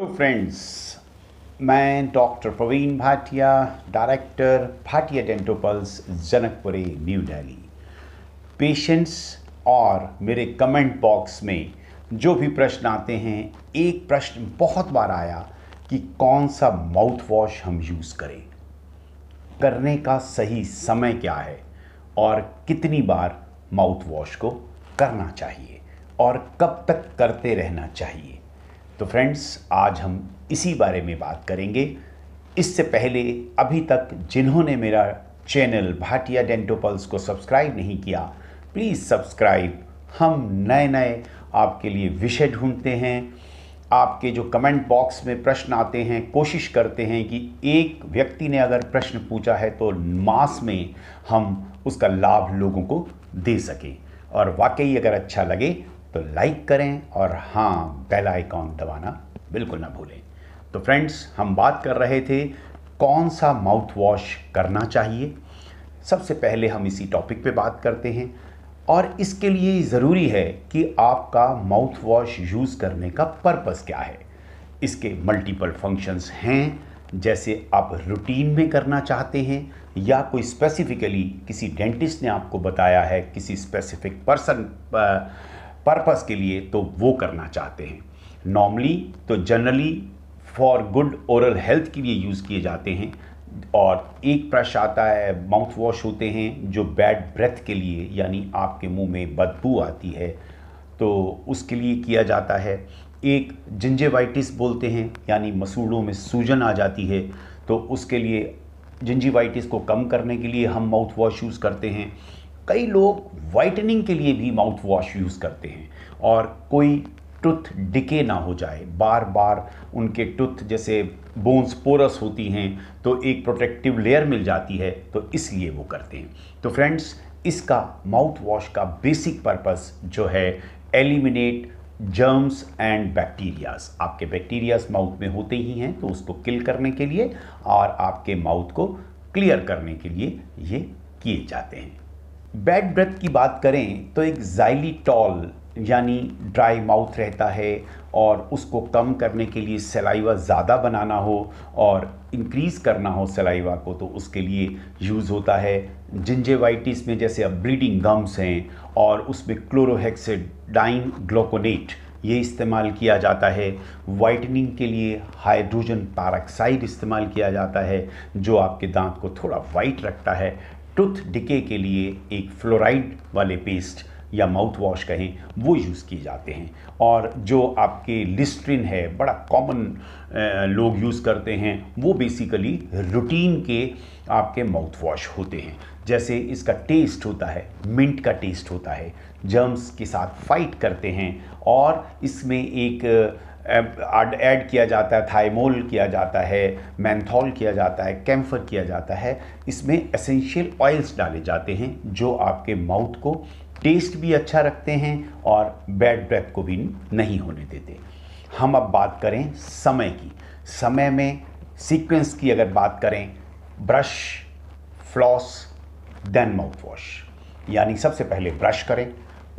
hello friends मैं doctor Praveen Bhatia director Bhatia Dentoplus Janakpuri New Delhi patients और मेरे कमेंट बॉक्स में जो भी प्रश्न आते हैं एक प्रश्न बहुत बार आया कि कौन सा माउथ वॉश हम यूज़ करें करने का सही समय क्या है और कितनी बार माउथ वॉश को करना चाहिए और कब तक करते रहना चाहिए तो फ्रेंड्स आज हम इसी बारे में बात करेंगे इससे पहले अभी तक जिन्होंने मेरा चैनल भाटिया डेंटोपल्स को सब्सक्राइब नहीं किया प्लीज़ सब्सक्राइब हम नए नए आपके लिए विषय ढूंढते हैं आपके जो कमेंट बॉक्स में प्रश्न आते हैं कोशिश करते हैं कि एक व्यक्ति ने अगर प्रश्न पूछा है तो मास में हम उसका लाभ लोगों को दे सकें और वाकई अगर अच्छा लगे तो लाइक करें और हाँ बेल आइकॉन दबाना बिल्कुल ना भूलें तो फ्रेंड्स हम बात कर रहे थे कौन सा माउथ वॉश करना चाहिए सबसे पहले हम इसी टॉपिक पे बात करते हैं और इसके लिए ज़रूरी है कि आपका माउथ वॉश यूज़ करने का पर्पस क्या है इसके मल्टीपल फंक्शंस हैं जैसे आप रूटीन में करना चाहते हैं या कोई स्पेसिफ़िकली किसी डेंटिस्ट ने आपको बताया है किसी स्पेसिफिक पर्सन पर्पस के लिए तो वो करना चाहते हैं नॉर्मली तो generally for good oral health के लिए यूज़ किए जाते हैं और एक प्रश आता है माउथ वॉश होते हैं जो बैड ब्रेथ के लिए यानी आपके मुंह में बदबू आती है तो उसके लिए किया जाता है एक जिंजेवाइटिस बोलते हैं यानी मसूड़ों में सूजन आ जाती है तो उसके लिए जिंजीवाइटिस को कम करने के लिए हम माउथ वॉश यूज़ करते हैं कई लोग वाइटनिंग के लिए भी माउथ वॉश यूज़ करते हैं और कोई टूथ डिके ना हो जाए बार बार उनके टूथ जैसे बोन्स पोरस होती हैं तो एक प्रोटेक्टिव लेयर मिल जाती है तो इसलिए वो करते हैं तो फ्रेंड्स इसका माउथ वॉश का बेसिक पर्पस जो है एलिमिनेट जर्म्स एंड बैक्टीरियाज आपके बैक्टीरियाज माउथ में होते ही हैं तो उसको किल करने के लिए और आपके माउथ को क्लियर करने के लिए ये किए जाते हैं बैड ब्रेथ की बात करें तो एक जाइलीटॉल यानी ड्राई माउथ रहता है और उसको कम करने के लिए सलाइवा ज़्यादा बनाना हो और इंक्रीज़ करना हो सलाइवा को तो उसके लिए यूज़ होता है जिंजेवाइटिस में जैसे अब ब्लीडिंग गम्स हैं और उसमें क्लोरोहेक्सेडाइन ग्लोकोनेट ये इस्तेमाल किया जाता है वाइटनिंग के लिए हाइड्रोजन पैराक्साइड इस्तेमाल किया जाता है जो आपके दांत को थोड़ा वाइट रखता है टूथ डिके के लिए एक फ्लोराइड वाले पेस्ट या माउथ वॉश कहें वो यूज़ किए जाते हैं और जो आपके लिस्ट्रिन है बड़ा कॉमन लोग यूज़ करते हैं वो बेसिकली रूटीन के आपके माउथ वॉश होते हैं जैसे इसका टेस्ट होता है मिंट का टेस्ट होता है जर्म्स के साथ फाइट करते हैं और इसमें एक ऐड किया जाता है थाइमोल किया जाता है मैंथॉल किया जाता है कैम्फर किया जाता है इसमें एसेंशियल ऑयल्स डाले जाते हैं जो आपके माउथ को टेस्ट भी अच्छा रखते हैं और बैड ब्रेथ को भी नहीं होने देते हम अब बात करें समय की समय में सीक्वेंस की अगर बात करें brush floss then mouth wash यानी सबसे पहले ब्रश करें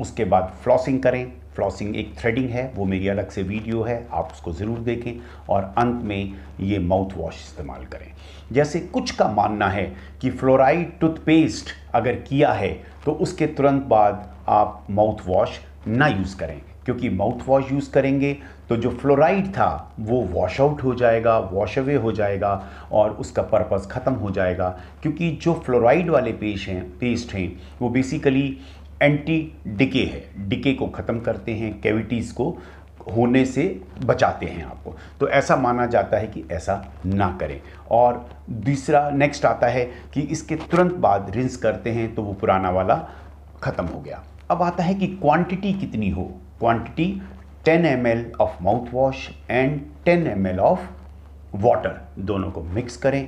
उसके बाद फ्लॉसिंग करें फ्लॉसिंग एक थ्रेडिंग है वो मेरी अलग से वीडियो है आप उसको ज़रूर देखें और अंत में ये माउथ वॉश इस्तेमाल करें जैसे कुछ का मानना है कि फ्लोराइड टूथपेस्ट अगर किया है तो उसके तुरंत बाद आप माउथ वॉश ना यूज़ करें क्योंकि माउथ वॉश यूज़ करेंगे तो जो फ्लोराइड था वो वॉश आउट हो जाएगा वॉश अवे हो जाएगा और उसका पर्पस ख़त्म हो जाएगा क्योंकि जो फ्लोराइड वाले पेस्ट हैं पेस्ट हैं वो बेसिकली एंटी डिके है डिके को ख़त्म करते हैं कैविटीज़ को होने से बचाते हैं आपको तो ऐसा माना जाता है कि ऐसा ना करें और दूसरा नेक्स्ट आता है कि इसके तुरंत बाद रिंस करते हैं तो वो पुराना वाला ख़त्म हो गया अब आता है कि क्वांटिटी कितनी हो quantity 10 M L of mouth wash and 10 M L of water दोनों को मिक्स करें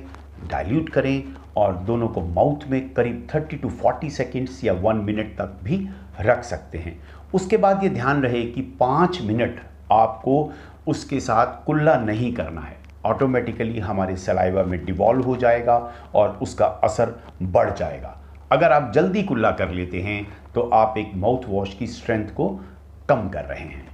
डाइल्यूट करें और दोनों को माउथ में करीब 30 टू 40 सेकेंड्स या वन मिनट तक भी रख सकते हैं उसके बाद ये ध्यान रहे कि पाँच मिनट आपको उसके साथ कुल्ला नहीं करना है ऑटोमेटिकली हमारे सलाइवा में डिवॉल्व हो जाएगा और उसका असर बढ़ जाएगा अगर आप जल्दी कुल्ला कर लेते हैं तो आप एक माउथ वॉश की स्ट्रेंथ को कम कर रहे हैं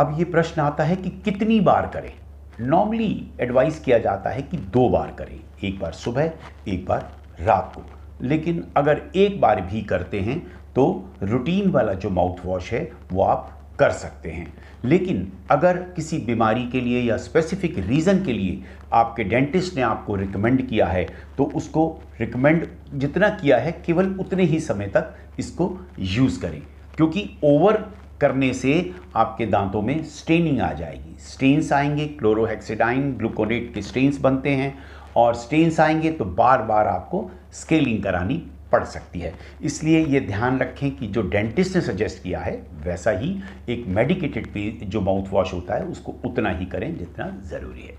अब ये प्रश्न आता है कि कितनी बार करें नॉर्मली एडवाइस किया जाता है कि दो बार करें एक बार सुबह एक बार रात को लेकिन अगर एक बार भी करते हैं तो रूटीन वाला जो माउथ वॉश है वो आप कर सकते हैं लेकिन अगर किसी बीमारी के लिए या स्पेसिफिक रीज़न के लिए आपके डेंटिस्ट ने आपको रिकमेंड किया है तो उसको रिकमेंड जितना किया है केवल उतने ही समय तक इसको यूज़ करें क्योंकि ओवर करने से आपके दांतों में स्टेनिंग आ जाएगी स्टेन्स आएंगे क्लोरोहेक्सीडाइन ग्लूकोनेट के स्टेन्स बनते हैं और स्टेन्स आएंगे तो बार बार आपको स्केलिंग करानी पड़ सकती है इसलिए ये ध्यान रखें कि जो डेंटिस्ट ने सजेस्ट किया है वैसा ही एक मेडिकेटेड पी जो माउथ वॉश होता है उसको उतना ही करें जितना ज़रूरी है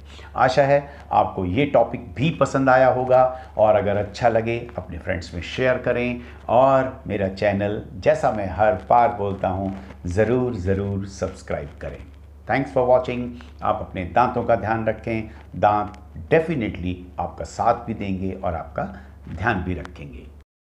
आशा है आपको ये टॉपिक भी पसंद आया होगा और अगर अच्छा लगे अपने फ्रेंड्स में शेयर करें और मेरा चैनल जैसा मैं हर बार बोलता हूँ ज़रूर ज़रूर सब्सक्राइब करें थैंक्स फॉर वॉचिंग आप अपने दांतों का ध्यान रखें दांत डेफिनेटली आपका साथ भी देंगे और आपका ध्यान भी रखेंगे